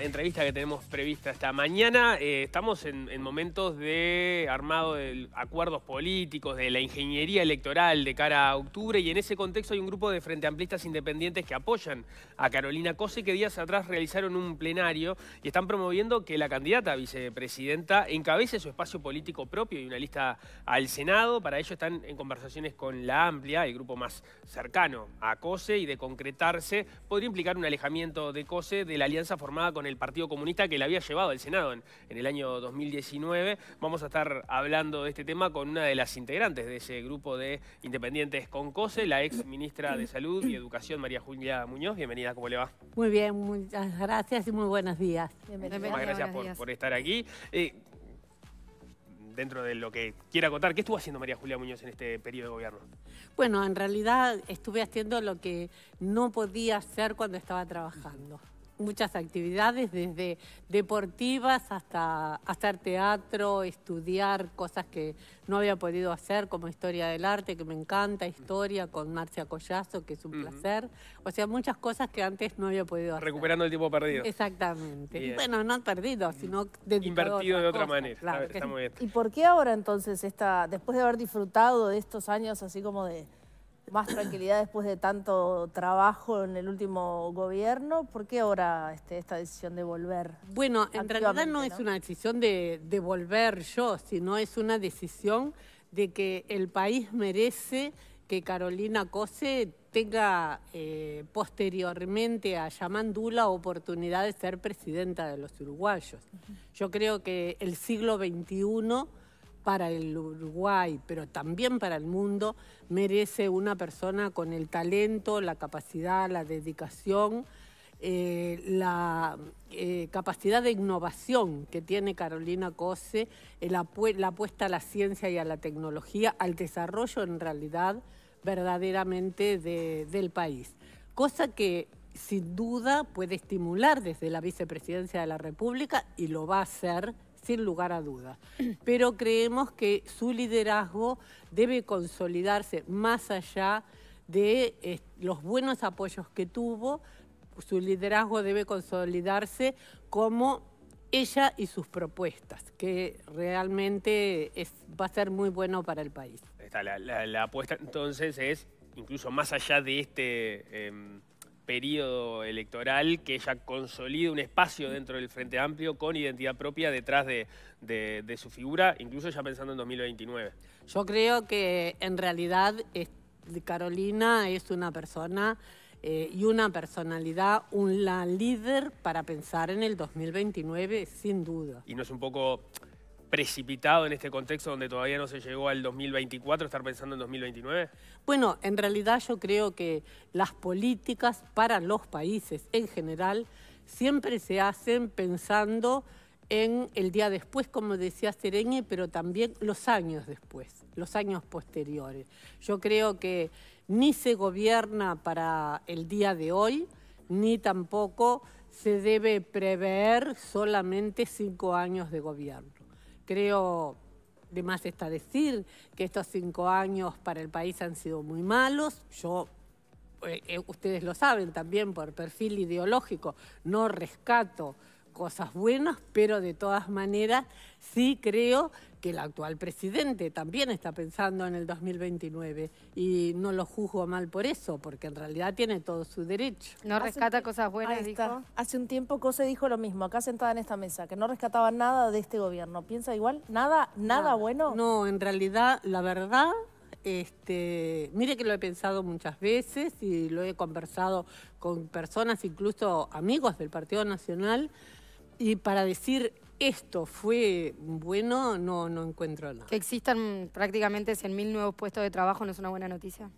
entrevista que tenemos prevista esta mañana. Eh, estamos en, momentos de armado de acuerdos políticos, de la ingeniería electoral de cara a octubre y en ese contexto hay un grupo de frente amplistas independientes que apoyan a Carolina Cose que días atrás realizaron un plenario y están promoviendo que la candidata a vicepresidenta encabece su espacio político propio y una lista al Senado. Para ello están en conversaciones con la Amplia, el grupo más cercano a Cose y de concretarse podría implicar un alejamiento de Cose de la alianza formada con el Partido Comunista que la había llevado al Senado en, el año 2019. Vamos a estar hablando de este tema con una de las integrantes de ese grupo de independientes con COSE, la ex ministra de Salud y Educación, María Julia Muñoz. Bienvenida, ¿cómo le va? Muy bien, muchas gracias y muy buenos días. Muchas gracias por, estar aquí. Eh, dentro de lo que quiera contar, ¿qué estuvo haciendo María Julia Muñoz en este periodo de gobierno? Bueno, en realidad estuve haciendo lo que no podía hacer cuando estaba trabajando muchas actividades, desde deportivas hasta hacer teatro, estudiar cosas que no había podido hacer, como historia del arte, que me encanta, historia con Marcia Collazo, que es un placer. O sea, muchas cosas que antes no había podido hacer. Recuperando el tiempo perdido. Exactamente. Bueno, no perdido, mm. sino Invertido de otra manera. está, muy ¿Y por qué ahora entonces, esta, después de haber disfrutado de estos años así como de más tranquilidad después de tanto trabajo en el último gobierno. ¿Por qué ahora este, esta decisión de volver? Bueno, en realidad no, es una decisión de, volver yo, sino es una decisión de que el país merece que Carolina Cose tenga eh, posteriormente a la oportunidad de ser presidenta de los uruguayos. Yo creo que el siglo XXI para el Uruguay, pero también para el mundo, merece una persona con el talento, la capacidad, la dedicación, eh, la eh, capacidad de innovación que tiene Carolina Cose, la, apuesta a la ciencia y a la tecnología, al desarrollo en realidad verdaderamente del país. Cosa que sin duda puede estimular desde la vicepresidencia de la República y lo va a hacer sin lugar a dudas. Pero creemos que su liderazgo debe consolidarse más allá de eh, los buenos apoyos que tuvo, su liderazgo debe consolidarse como ella y sus propuestas, que realmente va a ser muy bueno para el país. Está, la, apuesta entonces es, incluso más allá de este... Em, periodo electoral que ella consolida un espacio dentro del Frente Amplio con identidad propia detrás de, su figura, incluso ya pensando en 2029. Yo creo que en realidad Carolina es una persona eh, y una personalidad, una líder para pensar en el 2029, sin duda. Y no es un poco precipitado en este contexto donde todavía no se llegó al 2024, estar pensando en 2029? Bueno, en realidad yo creo que las políticas para los países en general siempre se hacen pensando en el día después, como decía Sereñe, pero también los años después, los años posteriores. Yo creo que ni se gobierna para el día de hoy, ni tampoco se debe prever solamente cinco años de gobierno creo de más está decir que estos cinco años para el país han sido muy malos. Yo, eh, eh, ustedes lo saben también por perfil ideológico, no rescato cosas buenas, pero de todas maneras sí creo que el actual presidente también está pensando en el 2029 y no lo juzgo mal por eso, porque en realidad tiene todo su derecho. No rescata cosas buenas, dijo. Hace un tiempo Cose dijo lo mismo, acá sentada en esta mesa, que no rescataba nada de este gobierno. ¿Piensa igual? ¿Nada, nada bueno? No, en realidad, la verdad, este, mire que lo he pensado muchas veces y lo he conversado con personas, incluso amigos del Partido Nacional, y para decir esto fue bueno, no, no encuentro nada. Que existan prácticamente 100.000 nuevos puestos de trabajo no es una buena noticia.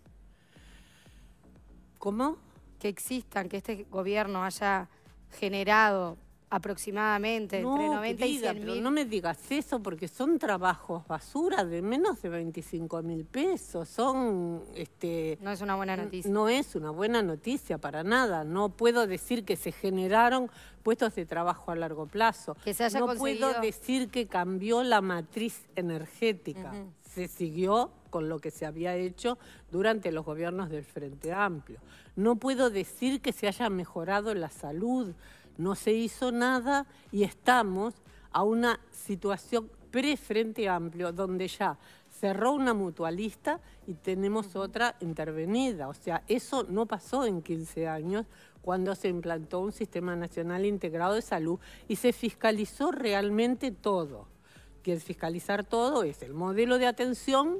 ¿Cómo? Que existan, que este gobierno haya generado aproximadamente, entre 90 y 100 No me digas eso porque son trabajos basura de menos de 25 mil pesos. Son, este, no es una buena noticia. No es una buena noticia para nada. No puedo decir que se generaron puestos de trabajo a largo plazo. no puedo decir que cambió la matriz energética. Se siguió con lo que se había hecho durante los gobiernos del Frente Amplio. No puedo decir que se haya mejorado la salud no se hizo nada y estamos a una situación pre-frente amplio donde ya cerró una mutualista y tenemos otra intervenida. O sea, eso no pasó en 15 años cuando se implantó un sistema nacional integrado de salud y se fiscalizó realmente todo. Que el fiscalizar todo es el modelo de atención,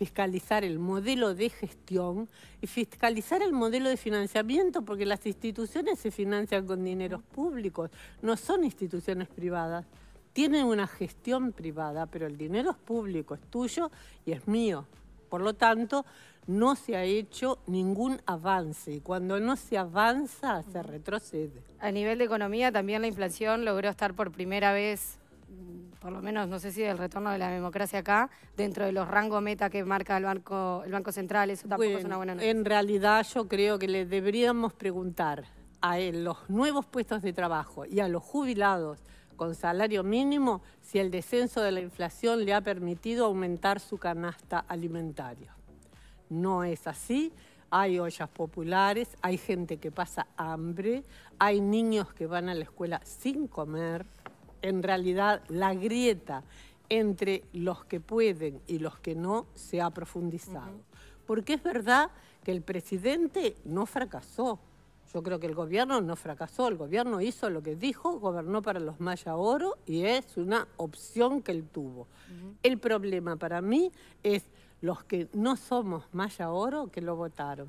fiscalizar el modelo de gestión y fiscalizar el modelo de financiamiento, porque las instituciones se financian con dineros públicos, no son instituciones privadas. Tienen una gestión privada, pero el dinero es público, es tuyo y es mío. Por lo tanto, no se ha hecho ningún avance y cuando no se avanza se retrocede. A nivel de economía también la inflación logró estar por primera vez Mm, por lo menos no sé si el retorno de la democracia acá, dentro de los rangos meta que marca el Banco, el banco Central, eso tampoco es una buena noticia. En realidad yo creo que le deberíamos preguntar a los nuevos puestos de trabajo y a los jubilados con salario mínimo si el descenso de la inflación le ha permitido aumentar su canasta alimentaria. No es así, hay ollas populares, hay gente que pasa hambre, hay niños que van a la escuela sin comer en realidad la grieta entre los que pueden y los que no se ha profundizado. Porque es verdad que el presidente no fracasó. Yo creo que el gobierno no fracasó, el gobierno hizo lo que dijo, gobernó para los Maya Oro y es una opción que él tuvo. El problema para mí es los que no somos Maya Oro que lo votaron.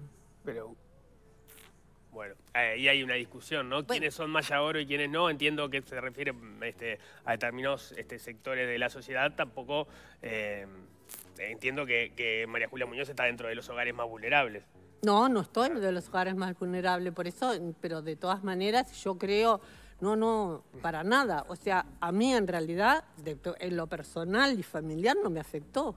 Bueno, ahí eh, hay una discusión, ¿no? ¿Quiénes son más oro y quiénes no? Entiendo que se refiere este, a determinados este, sectores de la sociedad. Tampoco eh, entiendo que, María Julia Muñoz está dentro de los hogares más vulnerables. No, no estoy dentro de los hogares más vulnerables por eso, pero de todas maneras yo creo, no, no, para nada. O sea, a mí en realidad, en lo personal y familiar, no me afectó.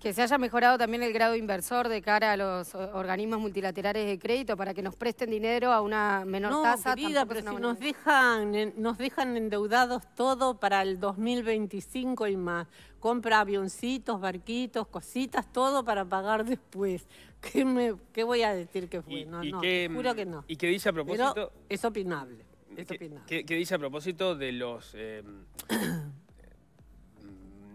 Que se haya mejorado también el grado inversor de cara a los eh, organismos multilaterales de crédito para que nos presten dinero a una menor no, tasa. Querida, pero si nos dejan, nos dejan endeudados todo para el 2025 y más. Compra avioncitos, barquitos, cositas, todo para pagar después. ¿Qué, voy a decir que fue? no, no, que, que no. Y qué dice a propósito... es opinable. Es opinable. ¿Qué dice a propósito de los... Em,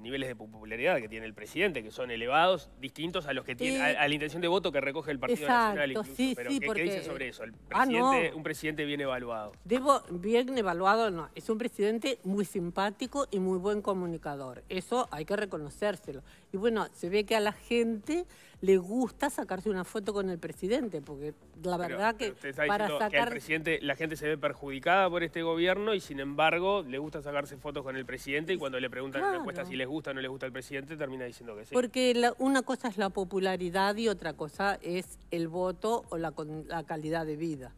niveles de popularidad que tiene el presidente, que son elevados, distintos a los que tiene, a, la intención de voto que recoge el Partido Nacional Pero, sí, ¿qué, dice sobre eso? El ah, presidente, Un presidente bien evaluado. Debo, bien evaluado no, es un presidente muy simpático y muy buen comunicador. Eso hay que reconocérselo. Y bueno, se ve que a la gente le gusta sacarse una foto con el presidente, porque la verdad que para sacar... Que el presidente, la gente se ve perjudicada por este gobierno y sin embargo le gusta sacarse fotos con el presidente y cuando le preguntan en si les gusta o no les gusta el presidente, termina diciendo que sí. Porque una cosa es la popularidad y otra cosa es el voto o la calidad de vida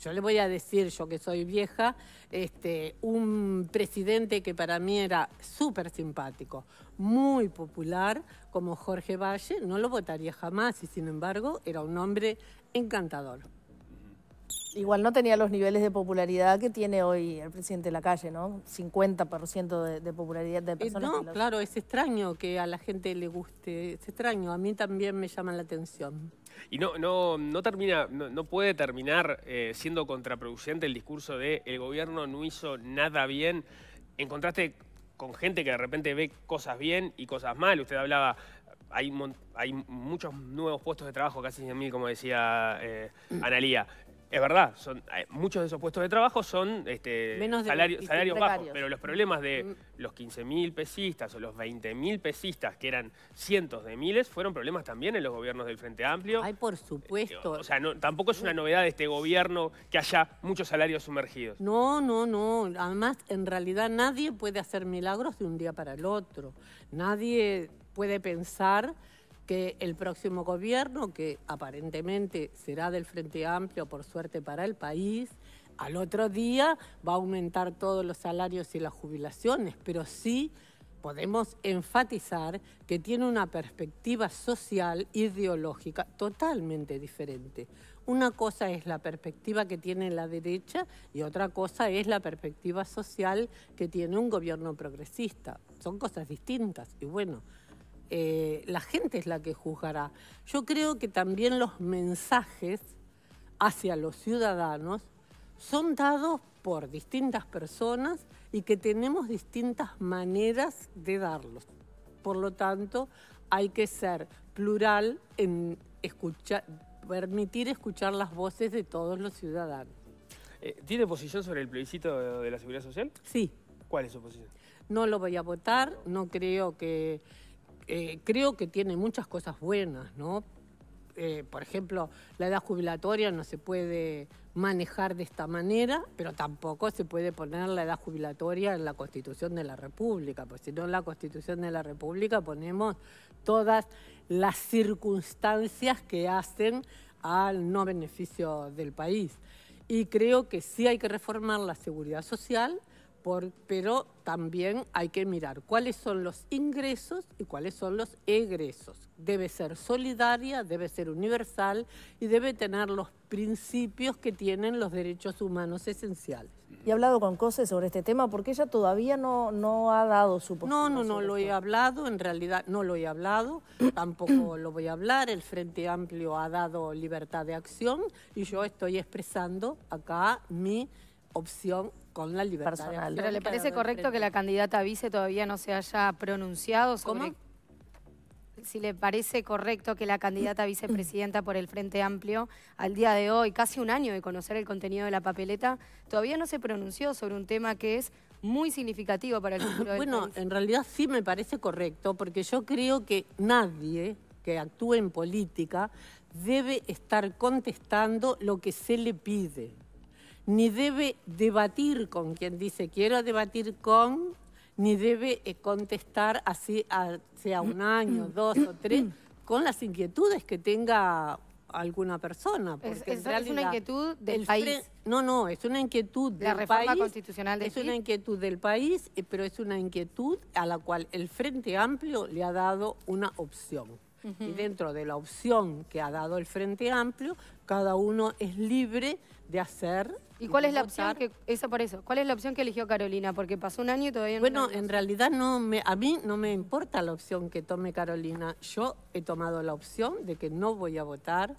yo le voy a decir, yo que soy vieja, este, un presidente que para mí era súper simpático, muy popular, como Jorge Valle, no lo votaría jamás y sin embargo era un hombre encantador. Igual no tenía los niveles de popularidad que tiene hoy el presidente de la calle, ¿no? 50% de, de, popularidad de eh, personas. no, claro, es extraño que a la gente le guste, es extraño, a mí también me llama la atención. Y no, no, no termina, no, puede terminar eh, siendo contraproducente el discurso de el gobierno no hizo nada bien. En contraste con gente que de repente ve cosas bien y cosas mal. Usted hablaba, hay, hay muchos nuevos puestos de trabajo, casi 100.000, como decía eh, mm. Analía. Es verdad, son, eh, muchos de esos puestos de trabajo son este, salarios bajos, pero los problemas de mm. los 15.000 pesistas o los 20.000 pesistas, que eran cientos de miles, fueron problemas también en los gobiernos del Frente Amplio. Hay por eh, supuesto. o sea, tampoco es una novedad de este gobierno que haya muchos salarios sumergidos. No, no, no. Además, en realidad nadie puede hacer milagros de un día para el otro. Nadie puede pensar que el próximo gobierno, que aparentemente será del Frente Amplio, por suerte para el país, al otro día va a aumentar todos los salarios y las jubilaciones, pero sí podemos enfatizar que tiene una perspectiva social, ideológica, totalmente diferente. Una cosa es la perspectiva que tiene la derecha y otra cosa es la perspectiva social que tiene un gobierno progresista. Son cosas distintas y bueno, eh, la gente es la que juzgará. Yo creo que también los mensajes hacia los ciudadanos son dados por distintas personas y que tenemos distintas maneras de darlos. Por lo tanto, hay que ser plural en escuchar, permitir escuchar las voces de todos los ciudadanos. Eh, ¿Tiene posición sobre el plebiscito de la seguridad social? Sí. ¿Cuál es su posición? No lo voy a votar, no creo que eh, creo que tiene muchas cosas buenas, ¿no? Eh, por ejemplo, la edad jubilatoria no se puede manejar de esta manera, pero tampoco se puede poner la edad jubilatoria en la Constitución de la República, porque si no en la Constitución de la República ponemos todas las circunstancias que hacen al no beneficio del país. Y creo que sí hay que reformar la seguridad social pero también hay que mirar cuáles son los ingresos y cuáles son los egresos. Debe ser solidaria, debe ser universal y debe tener los principios que tienen los derechos humanos esenciales. Y he hablado con Cose sobre este tema porque ella todavía no, no ha dado su No, no, no lo he hablado, en realidad no lo he hablado, tampoco lo voy a hablar. El Frente Amplio ha dado libertad de acción y yo estoy expresando acá mi opción con la libertad ¿Pero le parece correcto que la candidata vice todavía no se haya pronunciado sobre... ¿Cómo? Si le parece correcto que la candidata vicepresidenta por el Frente Amplio, al día de hoy, casi un año de conocer el contenido de la papeleta, todavía no se pronunció sobre un tema que es muy significativo para el futuro del Bueno, en realidad sí me parece correcto, porque yo creo que nadie que actúe en política debe estar contestando lo que se le pide ni debe debatir con quien dice quiero debatir con, ni debe eh, contestar así, sea un año, mm. dos o tres, con las inquietudes que tenga alguna persona. es, una inquietud del país. No, no, es una inquietud del país. constitucional Es una inquietud del país, eh, pero es una inquietud a la cual el Frente Amplio le ha dado una opción. Y dentro de la opción que ha dado el Frente Amplio, cada uno es libre de hacer ¿Y cuál es la opción que por eso? ¿Cuál es la opción que eligió Carolina? Porque pasó un año y todavía no. Bueno, en realidad no a mí no me importa la opción que tome Carolina. Yo he tomado la opción de que no voy a votar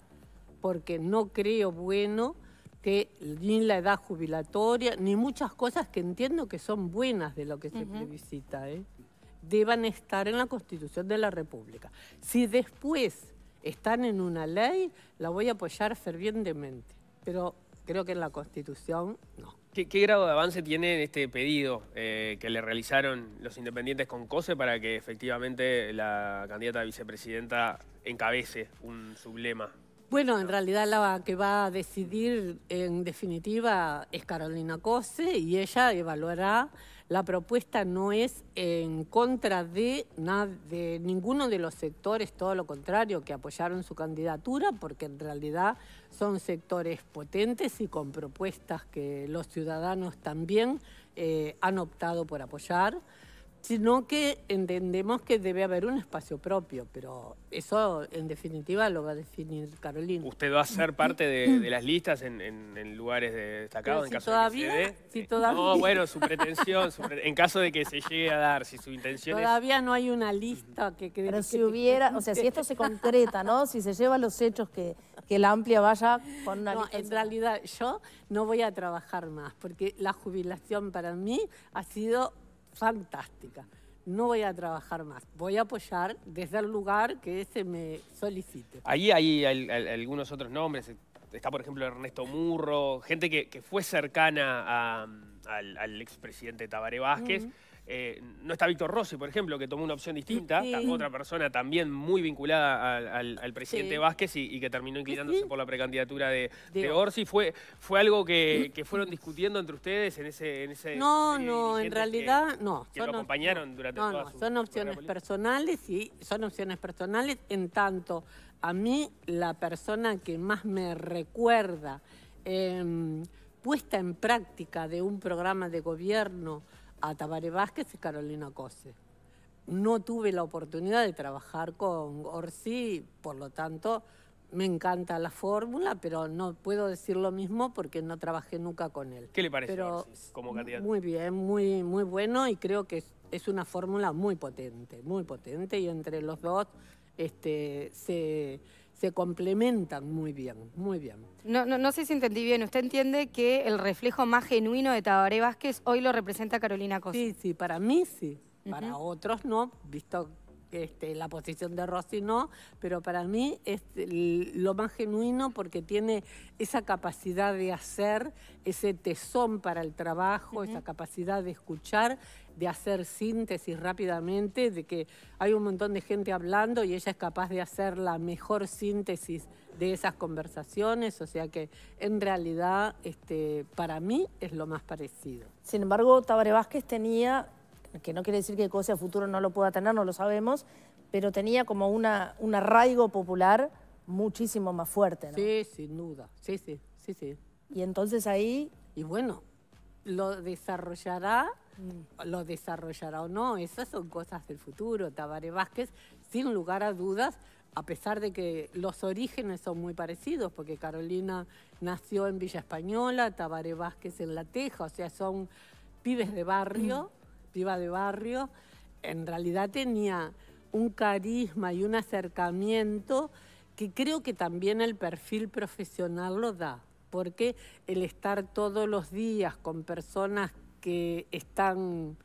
porque no creo bueno que ni la edad jubilatoria ni muchas cosas que entiendo que son buenas de lo que se previsita, ¿eh? deban estar en la Constitución de la República. Si después están en una ley, la voy a apoyar fervientemente. Pero Creo que en la Constitución no. ¿Qué, grado de avance tiene este pedido eh, que le realizaron los independientes con COSE para que efectivamente la candidata a vicepresidenta encabece un sublema? Bueno, en realidad la que va a decidir en definitiva es Carolina Cose y ella evaluará la propuesta no es en contra de, de ninguno de los sectores, todo lo contrario, que apoyaron su candidatura, porque en realidad son sectores potentes y con propuestas que los ciudadanos también eh, han optado por apoyar sino que entendemos que debe haber un espacio propio, pero eso en definitiva lo va a definir Carolina. ¿Usted va a ser parte de, las listas en, lugares destacados en todavía, de Si todavía. No, bueno, su pretensión, en caso de que se llegue a dar, si su intención Todavía no hay una lista que... Cree pero si hubiera, o sea, si esto se concreta, ¿no? Si se lleva los hechos que, que la amplia vaya con una no, en realidad yo no voy a trabajar más, porque la jubilación para mí ha sido fantástica. No voy a trabajar más, voy a apoyar desde el lugar que ese me solicite. Ahí hay, algunos otros nombres, está por ejemplo Ernesto Murro, gente que, fue cercana al, expresidente Tabaré Vázquez. Eh, no está Víctor Rossi, por ejemplo, que tomó una opción distinta, otra persona también muy vinculada al, presidente Vázquez y, que terminó inclinándose por la precandidatura de, Orsi. ¿Fue, ¿Fue algo que, fueron discutiendo entre ustedes en ese... En ese no, eh, no, en realidad no. son acompañaron durante Son opciones personales y son opciones personales en tanto a mí la persona que más me recuerda em, puesta en práctica de un programa de gobierno a Tabaré Vázquez y Carolina Cose. No tuve la oportunidad de trabajar con Orsi, por lo tanto me encanta la fórmula, pero no puedo decir lo mismo porque no trabajé nunca con él. ¿Qué le parece como candidato? Muy bien, muy, muy bueno y creo que es, es una fórmula muy potente, muy potente y entre los dos este, se se complementan muy bien, muy bien. No, no, sé si entendí bien, usted entiende que el reflejo más genuino de Tabaré Vázquez hoy lo representa Carolina Costa, Sí, sí, para mí sí, para otros no, visto este, la posición de Rossi no, pero para mí es lo más genuino porque tiene esa capacidad de hacer, ese tesón para el trabajo, esa capacidad de escuchar, de hacer síntesis rápidamente, de que hay un montón de gente hablando y ella es capaz de hacer la mejor síntesis de esas conversaciones, o sea que en realidad este, para mí es lo más parecido. Sin embargo, Tabare Vázquez tenía que no quiere decir que cosa futuro no lo pueda tener, no lo sabemos, pero tenía como un arraigo popular muchísimo más fuerte. Sí, sin duda, sí, sí, sí, Y entonces ahí... Y bueno, lo desarrollará, mm. lo desarrollará o no, esas son cosas del futuro. Tabare Vázquez, sin lugar a dudas, a pesar de que los orígenes son muy parecidos, porque Carolina nació en Villa Española, Tabare Vázquez en La Teja, o sea, son pibes de barrio mm de barrio, en realidad tenía un carisma y un acercamiento que creo que también el perfil profesional lo da, porque el estar todos los días con personas que están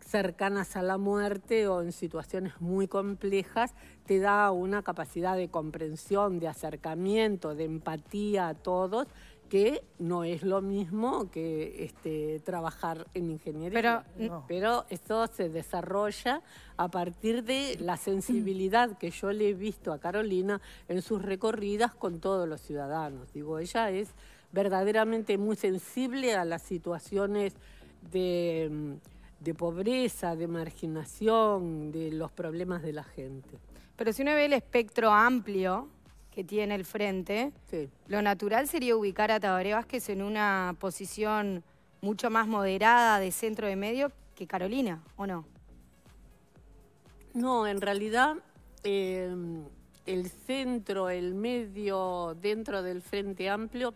cercanas a la muerte o en situaciones muy complejas, te da una capacidad de comprensión, de acercamiento, de empatía a todos que no es lo mismo que este, trabajar en ingeniería. Pero, eso esto se desarrolla a partir de la sensibilidad que yo le he visto a Carolina en sus recorridas con todos los ciudadanos. Digo, ella es verdaderamente muy sensible a las situaciones de, de pobreza, de marginación, de los problemas de la gente. Pero si uno ve el espectro amplio que tiene el frente, lo natural sería ubicar a Tabaré Vázquez en una posición mucho más moderada de centro de medio que Carolina, ¿o no? No, en realidad eh, el centro, el medio dentro del frente amplio,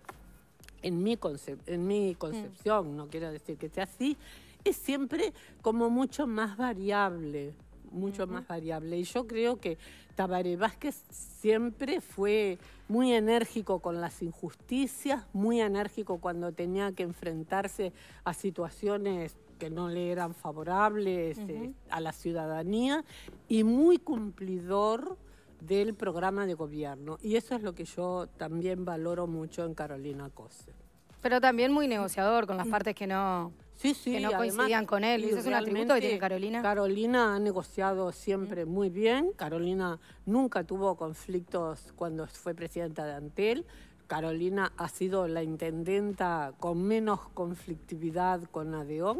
en mi, mm. concepción, no quiero decir que sea así, es siempre como mucho más variable mucho más variable. Y yo creo que Tabaré Vázquez siempre fue muy enérgico con las injusticias, muy enérgico cuando tenía que enfrentarse a situaciones que no le eran favorables eh, a la ciudadanía y muy cumplidor del programa de gobierno. Y eso es lo que yo también valoro mucho en Carolina Cose. Pero también muy negociador con las partes que no... Sí, sí, que no coincidían con él. eso es un atributo que tiene Carolina. Carolina ha negociado siempre muy bien. Carolina nunca tuvo conflictos cuando fue presidenta de Antel. Carolina ha sido la intendenta con menos conflictividad con Adeón,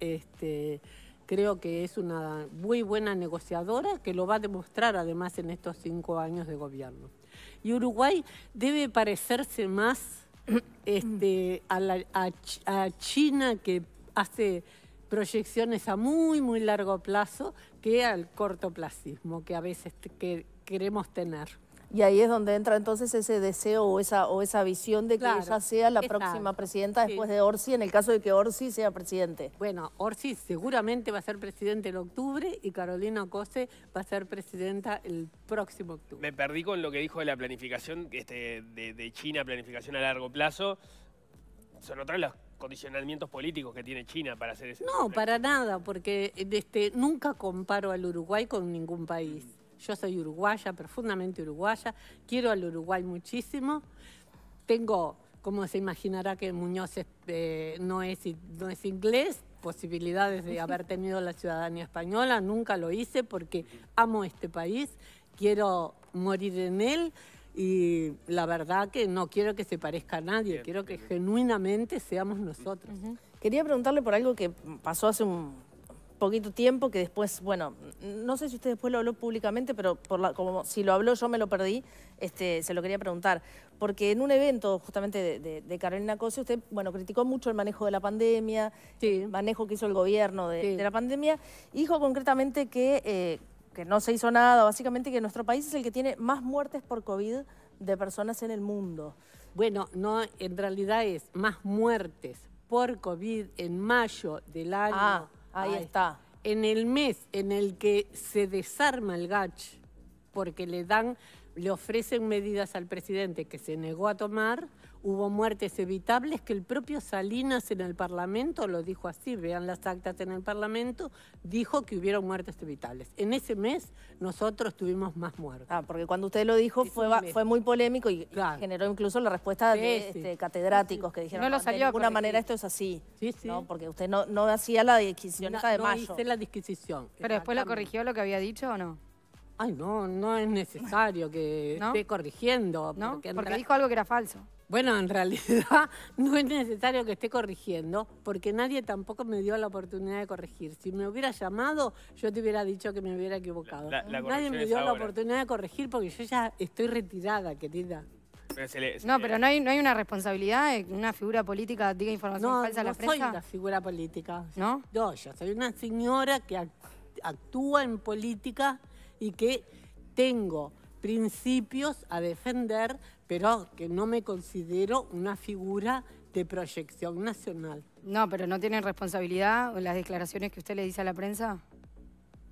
Este, creo que es una muy buena negociadora que lo va a demostrar además en estos cinco años de gobierno. Y Uruguay debe parecerse más este, a, a China que hace proyecciones a muy, muy largo plazo que al cortoplacismo que a veces que queremos tener. Y ahí es donde entra entonces ese deseo o esa, o esa visión de que ella sea la próxima presidenta después de Orsi, en el caso de que Orsi sea presidente. Bueno, Orsi seguramente va a ser presidente en octubre y Carolina Cose va a ser presidenta el próximo octubre. Me perdí con lo que dijo de la planificación este, de, de China, planificación a largo plazo. Son otras las condicionamientos políticos que tiene China para hacer eso. No, para nada, porque este, nunca comparo al Uruguay con ningún país. Yo soy uruguaya, profundamente uruguaya, quiero al Uruguay muchísimo. Tengo, como se imaginará que Muñoz este, no, es, no es inglés, posibilidades de haber tenido la ciudadanía española, nunca lo hice porque amo este país, quiero morir en él. Y la verdad que no quiero que se parezca a nadie, quiero que genuinamente seamos nosotros. Quería preguntarle por algo que pasó hace un poquito tiempo que después, bueno, no sé si usted después lo habló públicamente, pero como si lo habló yo me lo perdí, este, se lo quería preguntar. Porque en un evento justamente de, Carolina Cose, usted, bueno, criticó mucho el manejo de la pandemia, el manejo que hizo el gobierno de, la pandemia, dijo concretamente que eh, que no se hizo nada, básicamente que nuestro país es el que tiene más muertes por COVID de personas en el mundo. Bueno, no, en realidad es más muertes por COVID en mayo del ah, año. Ah, ahí está. En el mes en el que se desarma el GACH, porque le dan, le ofrecen medidas al presidente que se negó a tomar, Hubo muertes evitables que el propio Salinas en el Parlamento lo dijo así, vean las actas en el Parlamento, dijo que hubieron muertes evitables. En ese mes nosotros tuvimos más muertes. Ah, porque cuando usted lo dijo fue, fue muy polémico y generó incluso la respuesta de este, catedráticos que dijeron, no lo ah, salió de alguna manera esto es así, ¿no? porque usted no, no hacía la disquisición no, de No hice la disquisición. Pero después lo corrigió lo que había dicho o no? Ay, no, no es necesario que esté corrigiendo. porque dijo algo que era falso. Bueno, en realidad no es necesario que esté corrigiendo, porque nadie tampoco me dio la oportunidad de corregir. Si me hubiera llamado, yo te hubiera dicho que me hubiera equivocado. nadie me dio la oportunidad de corregir porque yo ya estoy retirada, querida. no, pero no hay, no hay una responsabilidad de eh, una figura política diga información falsa a la prensa. No, soy una figura política. ¿No? No, yo soy una señora que actúa en política y que tengo principios a defender pero que no me considero una figura de proyección nacional. No, pero ¿no tienen responsabilidad las declaraciones que usted le dice a la prensa?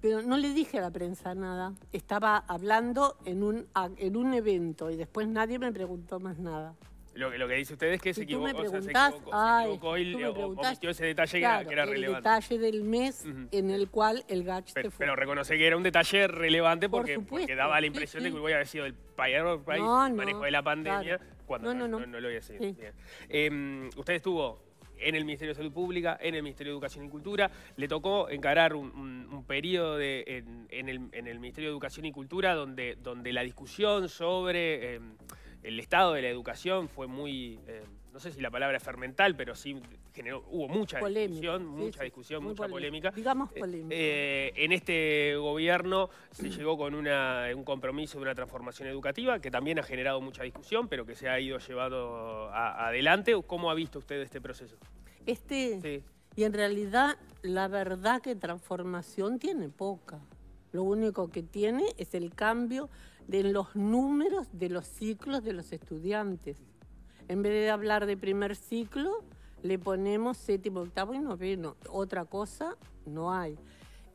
Pero no le dije a la prensa nada. Estaba hablando en un, en un evento y después nadie me preguntó más nada. Lo, lo que dice usted es que se equivocó, me o sea, se equivocó, se equivocó y ese detalle que era, relevante. el detalle del mes en el cual el GACH pero, fue. Pero reconoce que era un detalle relevante porque, porque daba la impresión de que a haber sido el peor el manejo de la pandemia cuando no, lo había sido. Em, usted estuvo en el Ministerio de Salud Pública, en el Ministerio de Educación y Cultura. Le tocó encarar un, periodo en, en, el, en, el, Ministerio de Educación y Cultura donde, donde la discusión sobre... Em, el estado de la educación fue muy, eh, no sé si la palabra es fermental, pero sí generó, hubo mucha discusión, mucha discusión, mucha polémica. Digamos eh, polémica. Eh, en este gobierno se llegó con un compromiso de una transformación educativa que también ha generado mucha discusión, pero que se ha ido llevando adelante. ¿Cómo ha visto usted este proceso? Este... Sí. Y en realidad, la verdad que transformación tiene poca. Lo único que tiene es el cambio de los números de los ciclos de los estudiantes. En vez de hablar de primer ciclo, le ponemos séptimo, octavo y noveno. Otra cosa no hay.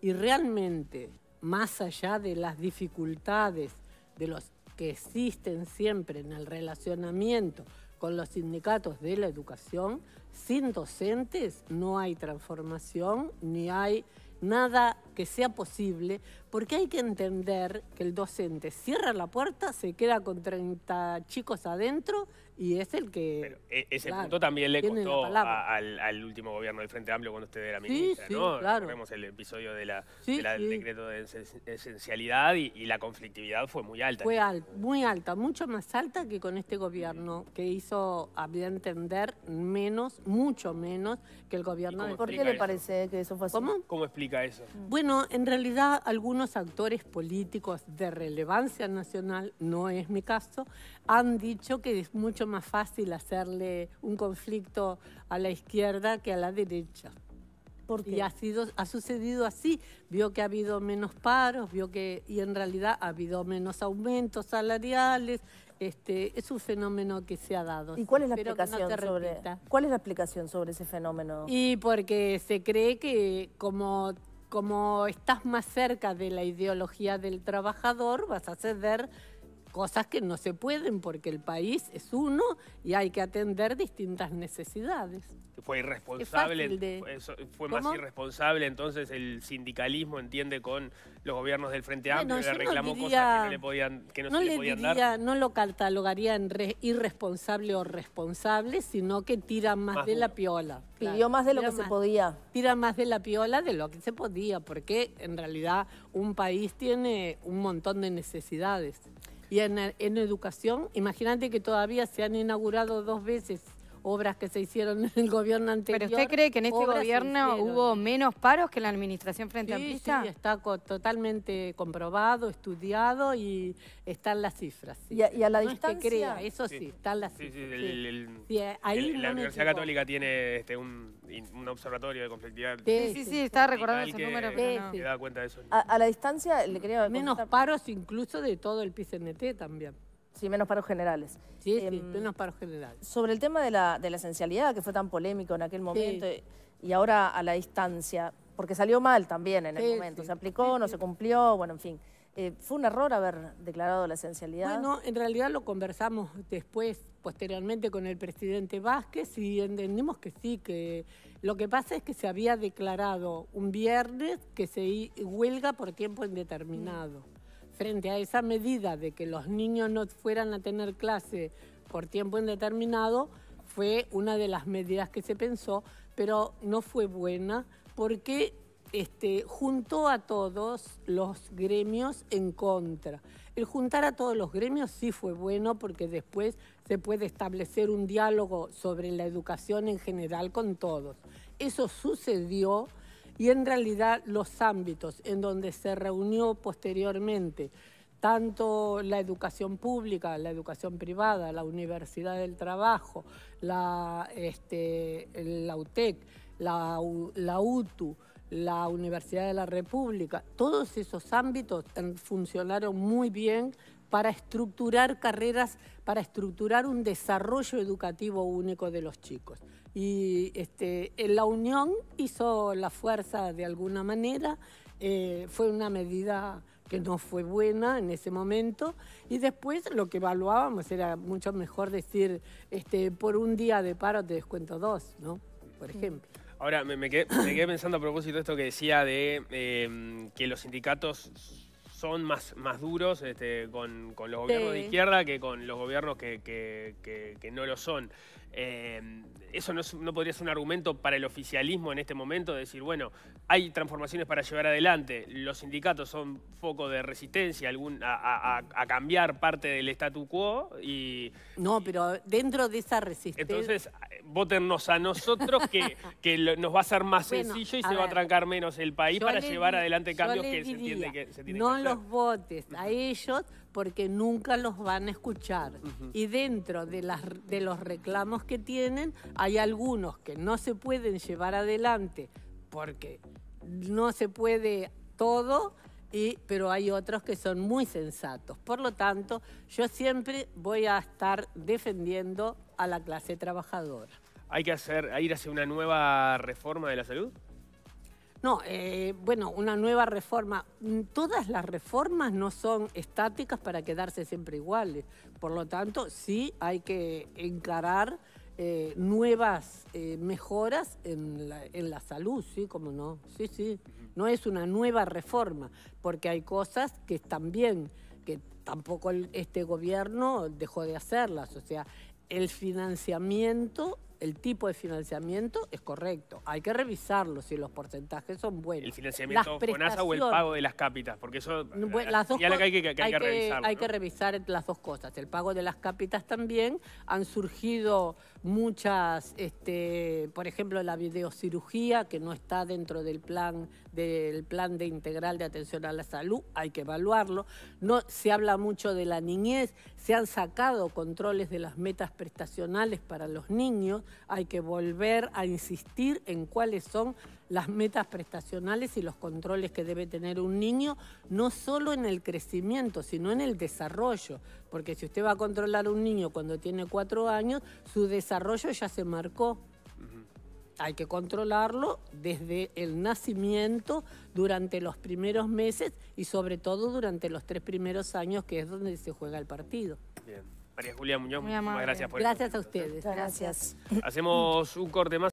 Y realmente, más allá de las dificultades de los que existen siempre en el relacionamiento con los sindicatos de la educación, sin docentes no hay transformación ni hay nada que sea posible, porque hay que entender que el docente cierra la puerta, se queda con 30 chicos adentro y es el que... E-, ese punto también le costó al, último gobierno del Frente Amplio cuando usted era ministra, sí, ¿no? Claro. Vemos el episodio de la, del decreto de esencialidad y, la conflictividad fue muy alta. Fue muy alta, mucho más alta que con este gobierno, que hizo, a entender, menos, mucho menos que el gobierno de ¿Por qué le parece que eso fue así? ¿Cómo? ¿Cómo explica eso? Bueno, bueno, en realidad algunos actores políticos de relevancia nacional, no es mi caso, han dicho que es mucho más fácil hacerle un conflicto a la izquierda que a la derecha. Y ha, sido, ha sucedido así. Vio que ha habido menos paros, vio que, y en realidad ha habido menos aumentos salariales. Este, es un fenómeno que se ha dado. ¿Y cuál es la explicación sobre cuál es la explicación sobre ese fenómeno? Y porque se cree que como como estás más cerca de la ideología del trabajador, vas a ceder cosas que no se pueden porque el país es uno y hay que atender distintas necesidades. Fue irresponsable, fue, más irresponsable entonces el sindicalismo, entiende, con los gobiernos del Frente Amplio, reclamó cosas que no le podían, que no, se le, podían dar. No lo catalogaría en irresponsable o responsable, sino que tira más, de la piola. Pidió más de lo que se podía. Tira más de la piola de lo que se podía, porque en realidad un país tiene un montón de necesidades. Y en, en educación, imagínate que todavía se han inaugurado dos veces obras que se hicieron en el gobierno anterior. ¿Pero usted cree que en este gobierno hubo menos paros que en la administración frente sí, a Sí, está totalmente comprobado, estudiado y están las cifras. Y, a, la distancia... eso sí, están las cifras. la Universidad Católica tiene este, un, observatorio de conflictividad. Sí, sí, sí, estaba recordando ese que, número, pero cuenta de eso. A, la distancia le ver. Menos paros incluso de todo el PCNT también. Sí, menos paros generales. Sí, sí, em, menos paros generales. Sobre el tema de la, esencialidad, que fue tan polémico en aquel momento, y ahora a la distancia, porque salió mal también en el momento. se aplicó, no se cumplió, bueno, en fin. Eh, ¿Fue un error haber declarado la esencialidad? Bueno, en realidad lo conversamos después, posteriormente, con el presidente Vázquez y entendimos que sí, que lo que pasa es que se había declarado un viernes que se huelga por tiempo indeterminado. Mm frente a esa medida de que los niños no fueran a tener clase por tiempo indeterminado, fue una de las medidas que se pensó, pero no fue buena porque este, juntó a todos los gremios en contra. El juntar a todos los gremios sí fue bueno porque después se puede establecer un diálogo sobre la educación en general con todos. Eso sucedió y en realidad los ámbitos en donde se reunió posteriormente tanto la educación pública, la educación privada, la Universidad del Trabajo, la, este, UTEC, la, la UTU, la Universidad de la República, todos esos ámbitos funcionaron muy bien para estructurar carreras, para estructurar un desarrollo educativo único de los chicos. Y este, la unión hizo la fuerza de alguna manera, eh, fue una medida que no fue buena en ese momento. Y después lo que evaluábamos era mucho mejor decir, este, por un día de paro te descuento dos, ¿no? Por ejemplo. Ahora, me, quedé, pensando a propósito de esto que decía de eh, que los sindicatos son más, más duros este, con, los gobiernos de izquierda que con los gobiernos que, que no lo son. Eh, eso no, podría ser un argumento para el oficialismo en este momento, de decir, bueno, hay transformaciones para llevar adelante, los sindicatos son foco de resistencia a, cambiar parte del statu quo y... No, pero dentro de esa resistencia... Entonces, votennos a nosotros que, nos va a ser más sencillo y se va a trancar menos el país para llevar adelante cambios que se entiende que se no los votes a ellos porque nunca los van a escuchar. Y dentro de, las, de los reclamos que tienen, hay algunos que no se pueden llevar adelante porque no se puede todo, y, pero hay otros que son muy sensatos. Por lo tanto, yo siempre voy a estar defendiendo a la clase trabajadora. ¿Hay que hacer, ir hacia una nueva reforma de la salud? No, eh, bueno, una nueva reforma. Mm, todas las reformas no son estáticas para quedarse siempre iguales. Por lo tanto, sí hay que encarar eh, nuevas eh, mejoras en la, salud, sí, como no. Sí, sí. No es una nueva reforma, porque hay cosas que están bien, que tampoco este gobierno dejó de hacerlas. O sea, el financiamiento el tipo de financiamiento es correcto. Hay que revisarlo si los porcentajes son buenos. El financiamiento con ASA o el pago de las cápitas, porque eso hay que, hay hay que revisar las dos cosas. El pago de las cápitas también. Han surgido muchas, este, por ejemplo, la videocirugía, que no está dentro del plan del plan de integral de atención a la salud, hay que evaluarlo. No se habla mucho de la niñez, se han sacado controles de las metas prestacionales para los niños, hay que volver a insistir en cuáles son las metas prestacionales y los controles que debe tener un niño, no solo en el crecimiento, sino en el desarrollo. Porque si usted va a controlar a un niño cuando tiene cuatro años, su desarrollo ya se marcó hay que controlarlo desde el nacimiento, durante los primeros meses y sobre todo durante los tres primeros años, que es donde se juega el partido. Bien. María Julia Muñoz, muchas gracias por Gracias a ustedes. Gracias. Hacemos un corte más.